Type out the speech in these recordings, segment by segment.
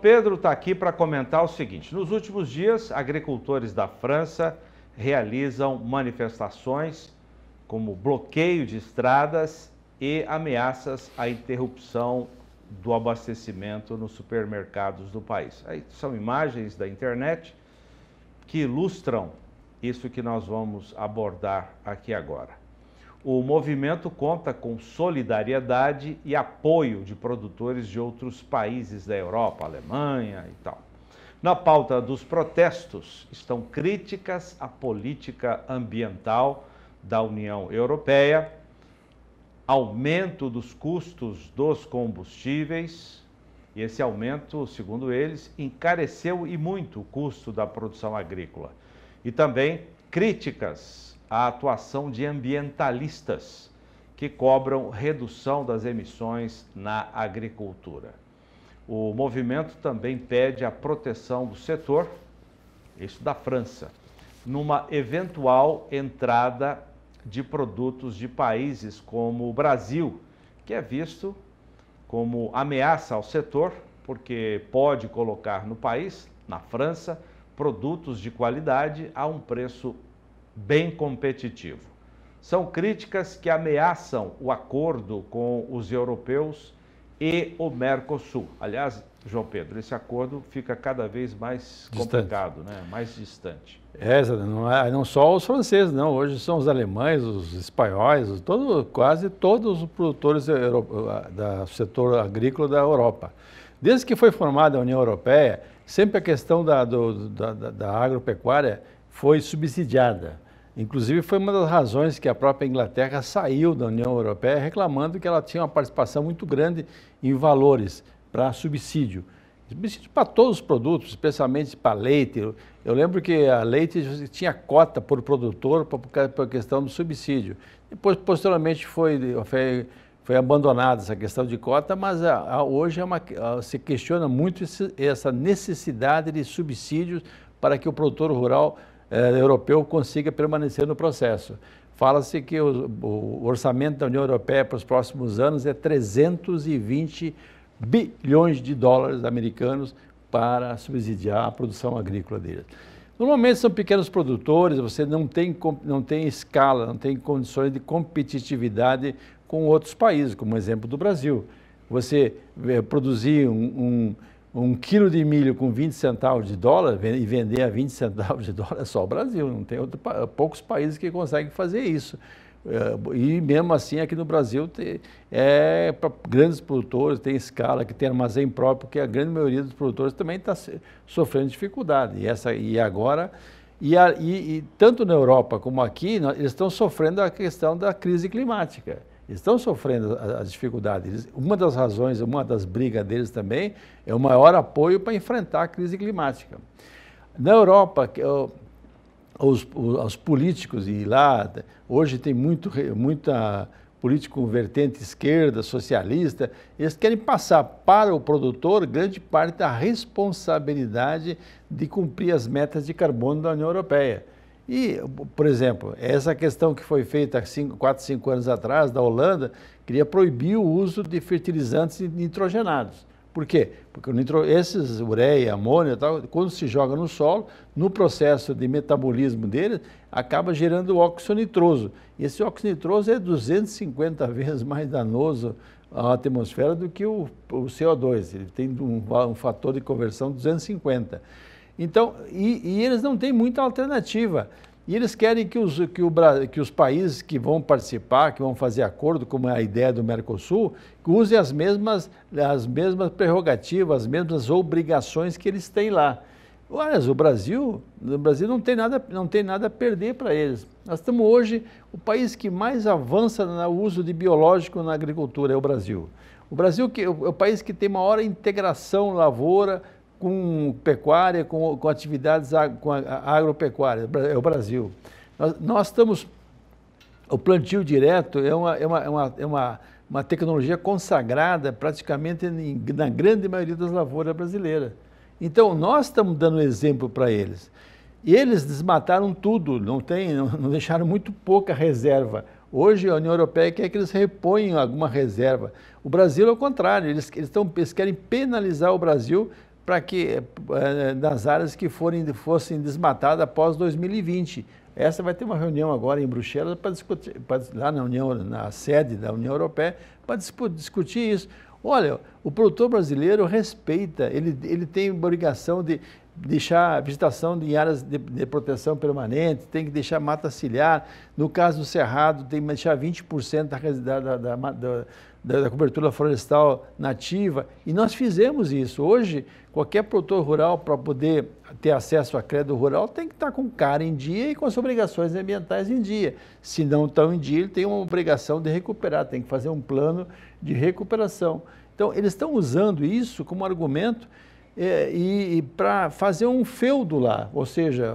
Pedro está aqui para comentar o seguinte: nos últimos dias, agricultores da França realizam manifestações como bloqueio de estradas e ameaças à interrupção do abastecimento nos supermercados do país. Aí são imagens da internet que ilustram isso que nós vamos abordar aqui agora o movimento conta com solidariedade e apoio de produtores de outros países da Europa, Alemanha e tal. Na pauta dos protestos estão críticas à política ambiental da União Europeia, aumento dos custos dos combustíveis, e esse aumento, segundo eles, encareceu e muito o custo da produção agrícola, e também críticas a atuação de ambientalistas que cobram redução das emissões na agricultura. O movimento também pede a proteção do setor, isso da França, numa eventual entrada de produtos de países como o Brasil, que é visto como ameaça ao setor, porque pode colocar no país, na França, produtos de qualidade a um preço bem competitivo. São críticas que ameaçam o acordo com os europeus e o Mercosul. Aliás, João Pedro, esse acordo fica cada vez mais complicado, né? mais distante. É, não, é, não só os franceses, não. Hoje são os alemães, os espanhóis, todo, quase todos os produtores do setor agrícola da Europa. Desde que foi formada a União Europeia, sempre a questão da, do, da, da agropecuária foi subsidiada. Inclusive, foi uma das razões que a própria Inglaterra saiu da União Europeia, reclamando que ela tinha uma participação muito grande em valores para subsídio. Subsídio para todos os produtos, especialmente para leite. Eu lembro que a leite tinha cota por produtor por questão do subsídio. Depois, posteriormente, foi, foi, foi abandonada essa questão de cota, mas a, a, hoje é uma, a, se questiona muito esse, essa necessidade de subsídios para que o produtor rural eh, europeu consiga permanecer no processo. Fala-se que o, o, orçamento da União Europeia para os próximos anos é 320 bilhões de dólares americanos para subsidiar a produção agrícola deles. Normalmente são pequenos produtores, você não tem, não tem escala, não tem condições de competitividade com outros países, como o exemplo do Brasil. Você eh, produzir um, um um quilo de milho com 20 centavos de dólar e vender a 20 centavos de dólar é só o Brasil, não tem outro, poucos países que conseguem fazer isso. Eh, e mesmo assim, aqui no Brasil, é para grandes produtores, tem escala, que tem armazém próprio, porque a grande maioria dos produtores também está sofrendo dificuldade. E, essa, e agora, e, a, e, e tanto na Europa como aqui, eles estão sofrendo a questão da crise climática estão sofrendo as dificuldades. Uma das razões, uma das brigas deles também é o maior apoio para enfrentar a crise climática. Na Europa, os, os políticos, e lá hoje tem muito, muita político com vertente esquerda, socialista, eles querem passar para o produtor grande parte da responsabilidade de cumprir as metas de carbono da União Europeia. E, por exemplo, essa questão que foi feita há 4, 5 anos atrás, da Holanda, queria proibir o uso de fertilizantes nitrogenados. Por quê? Porque nitro, esses ureia, amônia, tal, quando se joga no solo, no processo de metabolismo dele, acaba gerando óxido nitroso. E esse óxido nitroso é 250 vezes mais danoso à atmosfera do que o, o CO2. Ele tem um, um fator de conversão 250. Então, e, e eles não têm muita alternativa. E eles querem que os, que, o, que os países que vão participar, que vão fazer acordo, como é a ideia do Mercosul, usem as mesmas, as mesmas prerrogativas, as mesmas obrigações que eles têm lá. Olha, o Brasil, o Brasil não tem nada, não tem nada a perder para eles. Nós estamos hoje o país que mais avança no uso de biológico na agricultura é o Brasil. O Brasil que, é o é país que tem maior integração lavoura com pecuária, com, com atividades ag, com agropecuárias. É o Brasil. Nós, nós, estamos. O plantio direto é uma, é uma, é uma, é uma, uma tecnologia consagrada praticamente em, na grande maioria das lavouras brasileiras. Então, nós estamos dando exemplo para eles. E eles desmataram tudo, não, tem, não, não deixaram muito pouca reserva. Hoje a União Europeia quer que eles reponham alguma reserva. O Brasil é o contrário, eles, eles, tão, eles querem penalizar o Brasil para que eh, eh, das áreas que forem, fossem desmatadas após 2020. Essa vai ter uma reunião agora em Bruxelas para discutir, pra, lá na União, na sede da União Europeia, para discutir isso. Olha, o produtor brasileiro respeita, ele, ele tem obrigação de deixar a vegetação em áreas de, de, proteção permanente, tem que deixar mata ciliar. No caso do Cerrado, tem que deixar 20% da, da, da, da da, da, cobertura florestal nativa, e nós fizemos isso. Hoje, qualquer produtor rural, para poder ter acesso a crédito rural, tem que estar com cara em dia e com as obrigações ambientais em dia. Se não estão em dia, ele tem uma obrigação de recuperar, tem que fazer um plano de recuperação. Então, eles estão usando isso como argumento é, e, e para fazer um feudo lá, ou seja,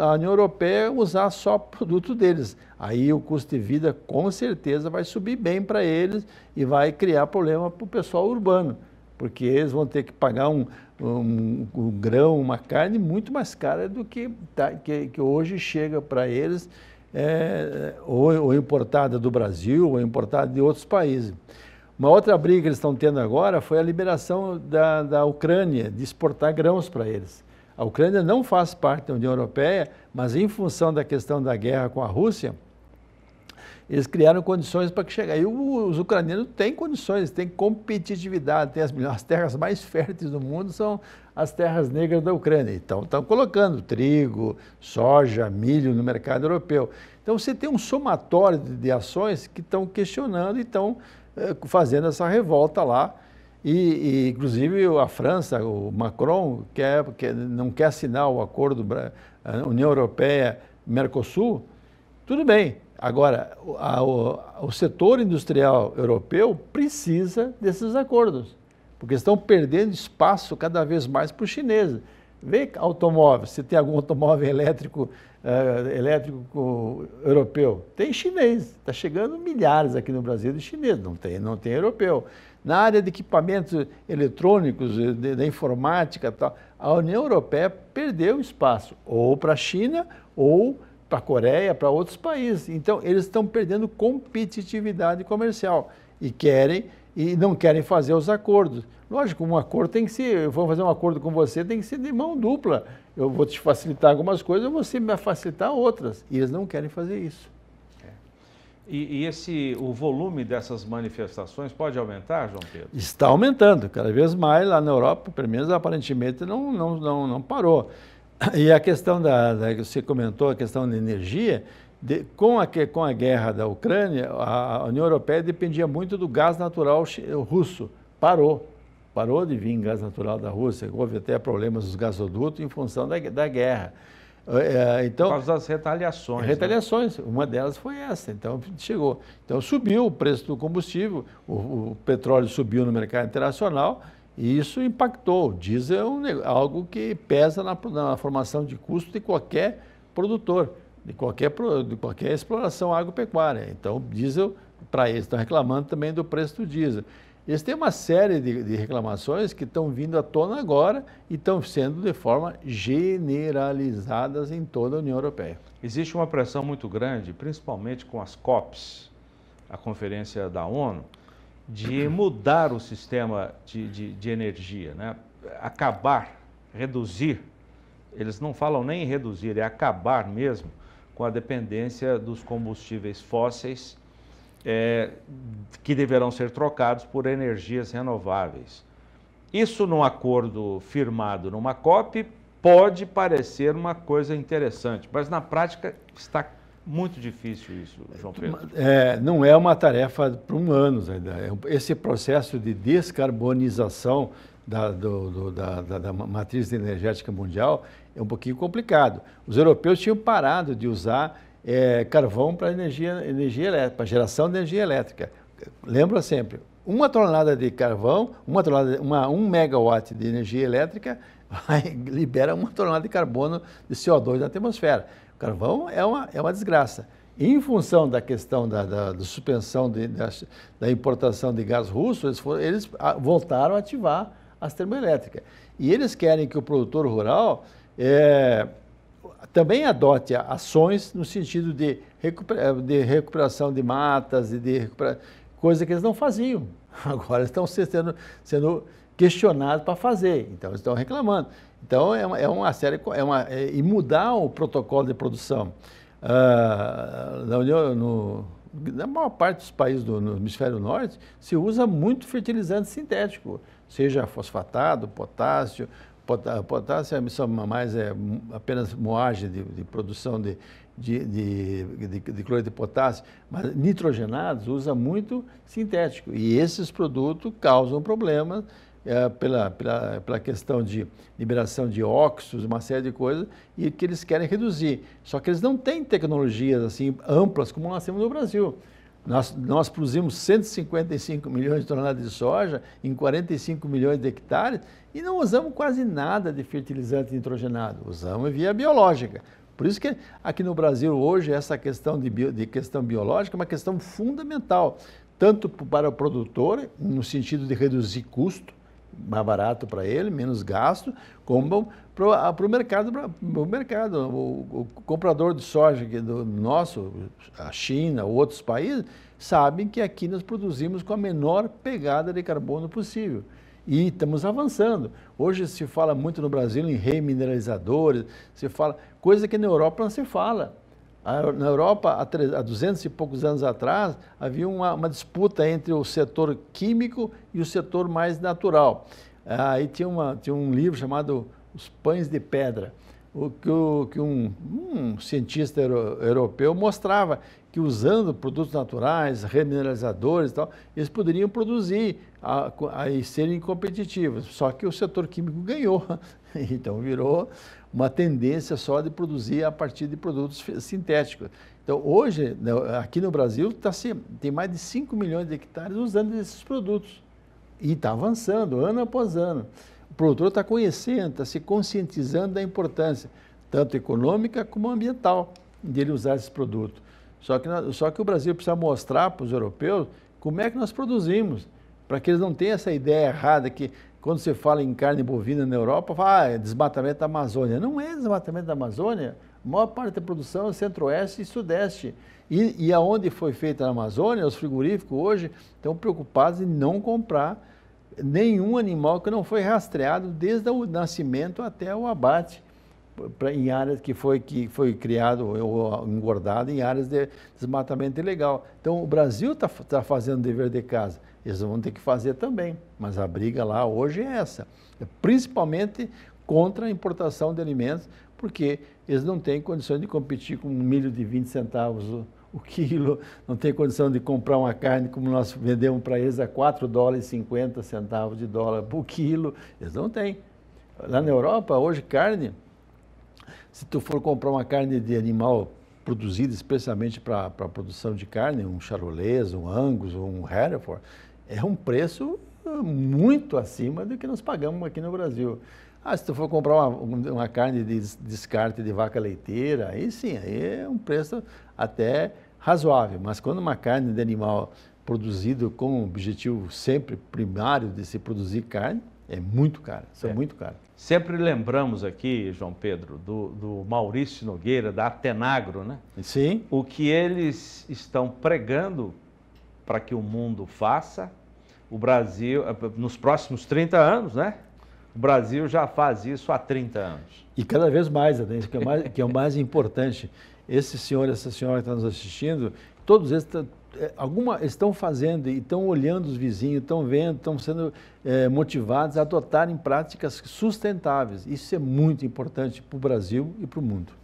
a União Europeia usar só produto deles. Aí o custo de vida com certeza vai subir bem para eles e vai criar problema para o pessoal urbano, porque eles vão ter que pagar um, um, um grão, uma carne muito mais cara do que, tá, que, que hoje chega para eles, é, ou, ou importada do Brasil, ou importada de outros países. Uma outra briga que eles estão tendo agora foi a liberação da, da Ucrânia, de exportar grãos para eles. A Ucrânia não faz parte da União Europeia, mas em função da questão da guerra com a Rússia, eles criaram condições para que chegasse. E os ucranianos têm condições, têm competitividade, têm as melhores terras mais férteis do mundo, são as terras negras da Ucrânia. Então, estão colocando trigo, soja, milho no mercado europeu. Então, você tem um somatório de ações que estão questionando e estão eh, fazendo essa revolta lá. E, e, inclusive a França, o Macron, quer, quer, não quer assinar o acordo eh, União Europeia-Mercosul, tudo bem. Agora, a, o, o setor industrial europeu precisa desses acordos, porque estão perdendo espaço cada vez mais para os chineses. Vê automóvel, se tem algum automóvel elétrico, uh, elétrico europeu. Tem chinês, está chegando milhares aqui no Brasil de chinês, não tem, não tem europeu. Na área de equipamentos eletrônicos, eh, da informática, tal, a União Europeia perdeu espaço, ou para a China, ou para a Coreia, para outros países. Então, eles estão perdendo competitividade comercial e querem e não querem fazer os acordos. Lógico, um acordo tem que ser, eu vou fazer um acordo com você, tem que ser de mão dupla. Eu vou te facilitar algumas coisas, você me facilitar outras. E eles não querem fazer isso. E, e, esse, o volume dessas manifestações pode aumentar, João Pedro? Está aumentando, cada vez mais lá na Europa, pelo menos aparentemente não, não, não, não parou. E a questão da, da, que você comentou, a questão da energia, de, com, a, com a guerra da Ucrânia, a União Europeia dependia muito do gás natural eh, russo. Parou. Parou de vir gás natural da Rússia. Houve até problemas nos gasodutos em função da, da guerra. Eh, eh, então, Por causa das retaliações. Né? Retaliações, né? uma delas foi essa. Então, chegou. Então, subiu o preço do combustível, o, o petróleo subiu no mercado internacional e isso impactou. O diesel é um, algo que pesa na, na formação de custo de qualquer produtor de qualquer, de qualquer exploração agropecuária. Então, diesel, para eles, estão reclamando também do preço do diesel. Eles têm uma série de, de reclamações que estão vindo à tona agora e estão sendo de forma generalizadas em toda a União Europeia. Existe uma pressão muito grande, principalmente com as COPs, a Conferência da ONU, de mudar o sistema de, de, de energia, né? acabar, reduzir. Eles não falam nem em reduzir, é acabar mesmo com a dependência dos combustíveis fósseis, é, que deverão ser trocados por energias renováveis. Isso, num acordo firmado numa COP, pode parecer uma coisa interessante, mas na prática está muito difícil isso, João Pedro. É, não é uma tarefa para humanos ainda. É esse processo de descarbonização da, do, do, da, da, da, matriz energética mundial é um pouquinho complicado. Os europeus tinham parado de usar é, carvão para energia, energia para geração de energia elétrica. Lembra sempre, uma tonelada de carvão, uma tonelada, uma, um megawatt de energia elétrica libera uma tonelada de carbono de CO2 na atmosfera. O carvão é uma, é uma desgraça. Em função da questão da, da, da suspensão de, da, da, importação de gás russo, eles, foram, eles ah, voltaram a ativar as termoelétricas. E eles querem que o produtor rural é, também adote ações no sentido de, recupera de recuperação de matas e de recupera coisa que eles não faziam. Agora estão sendo, sendo questionados para fazer, então estão reclamando. Então é uma, é uma série é uma, é, e mudar o protocolo de produção uh, união no na maior parte dos países do no hemisfério norte, se usa muito fertilizante sintético, seja fosfatado, potássio. Potássio é missão mais é apenas moagem de, de produção de, de, de, de, cloreto de potássio, mas nitrogenados usa muito sintético. E esses produtos causam problemas é, pela, pela, pela questão de liberação de óxidos, uma série de coisas, e que eles querem reduzir. Só que eles não têm tecnologias assim amplas como nós temos no Brasil. Nós, nós produzimos 155 milhões de toneladas de soja em 45 milhões de hectares e não usamos quase nada de fertilizante nitrogenado, usamos via biológica. Por isso que aqui no Brasil hoje essa questão de, bio, de questão biológica é uma questão fundamental, tanto para o produtor, no sentido de reduzir custo, mais barato para ele, menos gasto, como ah, para o mercado, pro mercado. O, o, comprador de soja aqui é do nosso, a China, outros países, sabem que aqui nós produzimos com a menor pegada de carbono possível. E estamos avançando. Hoje se fala muito no Brasil em remineralizadores, se fala coisa que na Europa não se fala na Europa, há 200 e poucos anos atrás, havia uma, uma, disputa entre o setor químico e o setor mais natural. Ah, aí tinha, uma, tinha um livro chamado Os Pães de Pedra, o que, o, que um, um, cientista europeu mostrava que usando produtos naturais, remineralizadores e tal, eles poderiam produzir e serem competitivos. Só que o setor químico ganhou, então virou uma tendência só de produzir a partir de produtos sintéticos. Então, hoje, né, aqui no Brasil, tá se, tem mais de 5 milhões de hectares usando esses produtos. E está avançando, ano após ano. O produtor está conhecendo, está se conscientizando da importância, tanto econômica como ambiental, dele usar esse produto. Só que, só que o Brasil precisa mostrar para os europeus como é que nós produzimos, para que eles não tenham essa ideia errada que quando você fala em carne bovina na Europa, fala, ah, é desmatamento da Amazônia. Não é desmatamento da Amazônia. A maior parte da produção é centro-oeste e sudeste. E, e aonde foi feita a Amazônia, os frigoríficos hoje estão preocupados em não comprar nenhum animal que não foi rastreado desde o nascimento até o abate pra, em áreas que foi, que foi criado ou engordado em áreas de desmatamento ilegal. Então, o Brasil está tá fazendo dever de casa eles vão ter que fazer também. Mas a briga lá hoje é essa, é principalmente contra a importação de alimentos, porque eles não têm condições de competir com um milho de 20 centavos o, o quilo, não têm condição de comprar uma carne como nós vendemos para eles a 4 dólares e 50 centavos de dólar por quilo, eles não têm. Lá na Europa, hoje, carne, se tu for comprar uma carne de animal produzida especialmente para a produção de carne, um charolês, um angus, um hereford, é um preço ah, muito acima do que nós pagamos aqui no Brasil. Ah, se tu for comprar uma, uma carne de descarte de vaca leiteira, aí sim, aí é um preço até razoável. Mas quando uma carne de animal produzido com o objetivo sempre primário de se produzir carne, é muito caro, isso é, é muito caro. Sempre lembramos aqui, João Pedro, do, do, Maurício Nogueira, da Atenagro, né? Sim. O que eles estão pregando para que o mundo faça o Brasil, eh, nos próximos 30 anos, né? O Brasil já faz isso há 30 anos. E cada vez mais, Adenso, né, que é, mais, que é o mais importante. Esse senhor, essa senhora que está nos assistindo, todos eles eh, alguma, estão fazendo e estão olhando os vizinhos, estão vendo, estão sendo é, motivados a adotarem práticas sustentáveis. Isso é muito importante para o Brasil e para o mundo.